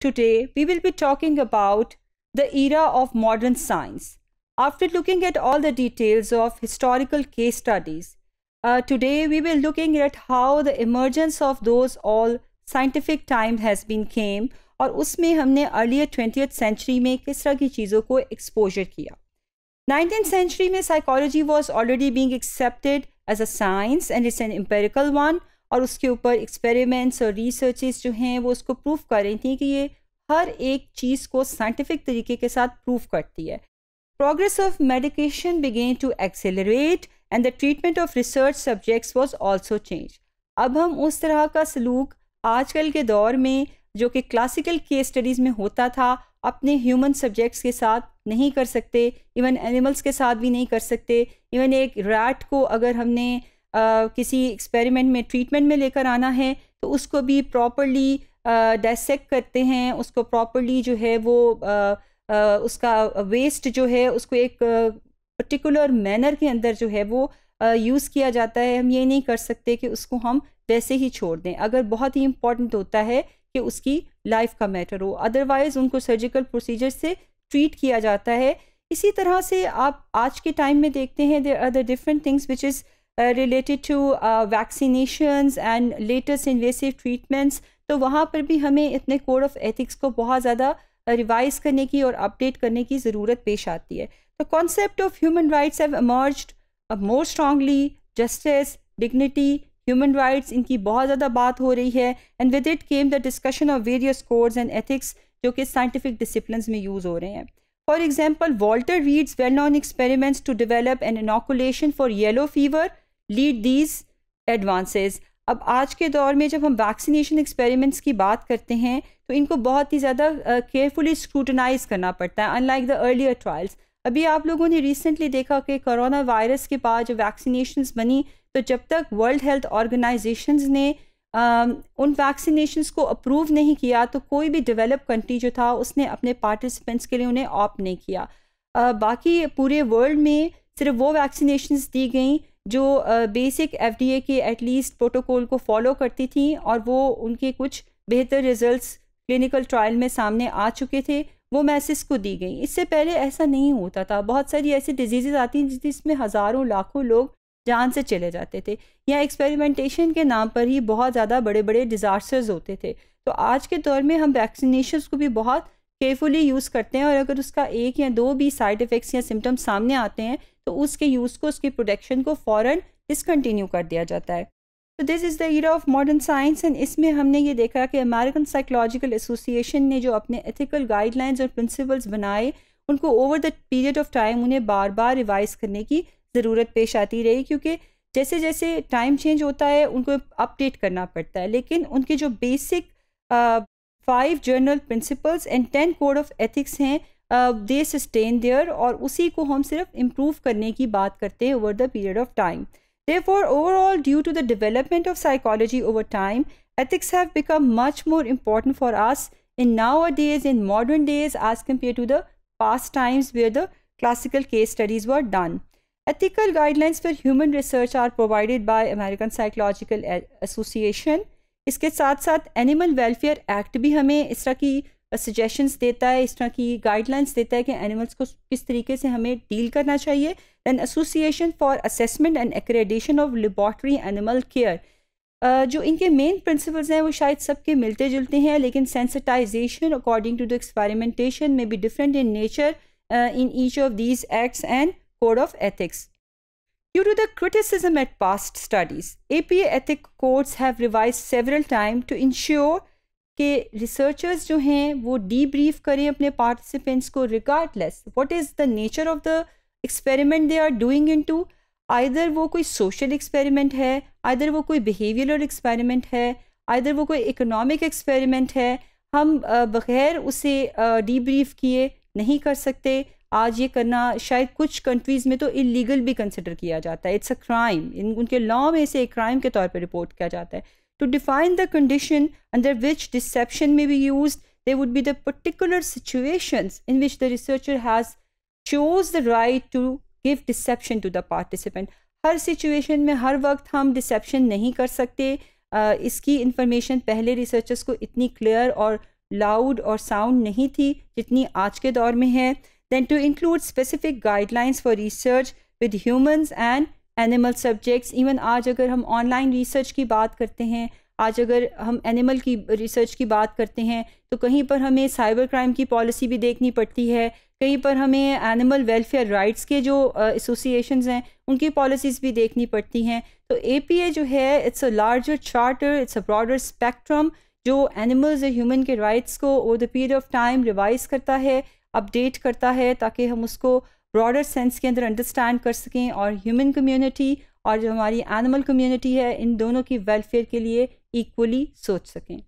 Today, we will be talking about the era of modern science. After looking at all the details of historical case studies, uh, today we will looking at how the emergence of those all scientific time has been came और उसमें हमने earlier twentieth century में किस तरह की चीज़ों को exposure किया नाइनटीन सेंचुरी में psychology was already being accepted as a science and it's an empirical one और उसके ऊपर एक्सपेरिमेंट्स और रिसर्चेस जो हैं वो उसको प्रूफ कर रही थी कि ये हर एक चीज़ को साइंटिफिक तरीके के साथ प्रूफ करती है progress of medication began to accelerate and the treatment of research subjects was also change अब हम उस तरह का सलूक आजकल के दौर में जो कि क्लासिकल केस स्टडीज़ में होता था अपने ह्यूमन सब्जेक्ट्स के साथ नहीं कर सकते इवन एनिमल्स के साथ भी नहीं कर सकते इवन एक रैट को अगर हमने किसी एक्सपेरिमेंट में ट्रीटमेंट में लेकर आना है तो उसको भी प्रॉपरली डाइसेक्ट करते हैं उसको प्रॉपरली जो है वो उसका वेस्ट जो है उसको एक पर्टिकुलर मैनर के अंदर जो है वो यूज़ किया जाता है हम ये नहीं कर सकते कि उसको हम वैसे ही छोड़ दें अगर बहुत ही इम्पॉर्टेंट होता है कि उसकी लाइफ का मैटर हो अदरवाइज़ उनको सर्जिकल प्रोसीजर से ट्रीट किया जाता है इसी तरह से आप आज के टाइम में देखते हैं there are the different things which is related to vaccinations and latest invasive treatments तो वहाँ पर भी हमें इतने कोड ऑफ एथिक्स को बहुत ज़्यादा रिवाइज uh, करने की और अपडेट करने की ज़रूरत पेश आती है तो concept of human rights have emerge more strongly justice dignity human rights इनकी बहुत ज़्यादा बात हो रही है and with it came the discussion of various course and ethics जो कि साइंटिफिक डिसिप्लिन में यूज़ हो रहे हैं for example Walter Reed's well known experiments to develop an inoculation for yellow fever lead these advances अब आज के दौर में जब हम वैक्सीनेशन एक्सपेरिमेंट्स की बात करते हैं तो इनको बहुत ही ज़्यादा केयरफुली स्क्रूटनाइज करना पड़ता है अनलाइक द अर्लियर ट्रायल्स अभी आप लोगों ने रिसेंटली देखा कि कोरोना वायरस के बाद जब वैक्सीनेशन बनी तो जब तक वर्ल्ड हेल्थ ऑर्गेनाइजेशन ने आ, उन वैक्सीनेशन को अप्रूव नहीं किया तो कोई भी डेवलप कंट्री जो था उसने अपने पार्टिसिपेंट्स के लिए उन्हें ऑप नहीं किया आ, बाकी पूरे वर्ल्ड में सिर्फ वो वैक्सीनेशन दी गई जो बेसिक एफडीए के एटलीस्ट प्रोटोकॉल को फॉलो करती थी और वो उनके कुछ बेहतर रिजल्ट्स क्लिनिकल ट्रायल में सामने आ चुके थे वो मैसेज को दी गई इससे पहले ऐसा नहीं होता था बहुत सारी ऐसी डिजीज़ आती हैं जिसमें हज़ारों लाखों लोग जान से चले जाते थे या एक्सपेरिमेंटेशन के नाम पर ही बहुत ज़्यादा बड़े बड़े डिज़ास्टर्स होते थे तो आज के दौर में हम वैक्सीनेशन को भी बहुत केयरफुली यूज़ करते हैं और अगर उसका एक या दो भी साइड इफ़ेक्ट्स या सिम्टम्स सामने आते हैं तो उसके यूज़ को उसकी प्रोडक्शन को फ़ौर डिसकन्टिन्यू कर दिया जाता है तो this is the era of modern science and इसमें हमने ये देखा कि अमेरिकन साइकोलॉजिकल एसोसिएशन ने जो अपने एथिकल गाइडलाइंस और प्रिंसिपल्स बनाए उनको over the period of time उन्हें बार बार रिवाइज करने की ज़रूरत पेश आती रही क्योंकि जैसे जैसे टाइम चेंज होता है उनको अपडेट करना पड़ता है लेकिन उनके जो basic Five general principles and ten code of ethics हैं दे सस्टेन देयर और उसी को हम सिर्फ इम्प्रूव करने की बात करते over the period of time. Therefore, overall, due to the development of psychology over time, ethics have become much more important for us in nowadays, in modern days, as compared to the past times where the classical case studies were done. Ethical guidelines for human research are provided by American Psychological Association, इसके साथ साथ animal welfare act भी हमें इस तरह की suggestions देता है इस तरह की गाइडलाइंस देता है कि एनिमल्स को किस तरीके से हमें डील करना चाहिए than association for assessment and accreditation of laboratory animal care जो इनके मेन प्रिंसिपल्स हैं वो शायद सबके मिलते जुलते हैं लेकिन sensitization according to the experimentation may be different in nature in each of these acts and code of ethics Due to the criticism at past studies, APA ethic codes have revised several times to ensure कि researchers जो हैं वो debrief करें अपने participants को regardless what is the nature of the experiment they are doing in to either वो कोई social experiment है आइधर वो कोई बिहेवियरल एक्सपेरिमेंट है आइधर वो कोई इकोनॉमिक एक्सपेरिमेंट है हम बग़ैर उसे डी ब्रीफ किए नहीं कर सकते आज ये करना शायद कुछ कंट्रीज़ में तो इलीगल भी कंसिडर किया जाता है इट्स अ क्राइम इन उनके लॉ में से एक क्राइम के तौर पर रिपोर्ट किया जाता है to define the condition under which deception may be use they would be the particular situations in which the researcher has chose the right to give deception to the participant हर situation में हर वक्त हम dissipation नहीं कर सकते Uh, इसकी information पहले रिसर्चर्स को इतनी क्लियर और लाउड और साउंड नहीं थी जितनी आज के दौर में है then to include specific guidelines for research with humans and animal subjects even आज अगर हम ऑनलाइन रिसर्च की बात करते हैं आज अगर हम एनिमल की रिसर्च की बात करते हैं तो कहीं पर हमें साइबर क्राइम की पॉलिसी भी देखनी पड़ती है कहीं पर हमें एनिमल वेलफेयर राइट्स के जो एसोसिएशंस हैं उनकी पॉलिसीज़ भी देखनी पड़ती हैं तो ए जो है it's a larger charter it's a broader spectrum जो एनिमल्स और ह्यूमन के राइट्स को over the period of time revise करता है अपडेट करता है ताकि हम उसको ब्रॉडर सेंस के अंदर अंडरस्टैंड कर सकें और ह्यूमन कम्युनिटी और जो हमारी एनिमल कम्युनिटी है इन दोनों की वेलफेयर के लिए इक्वली सोच सकें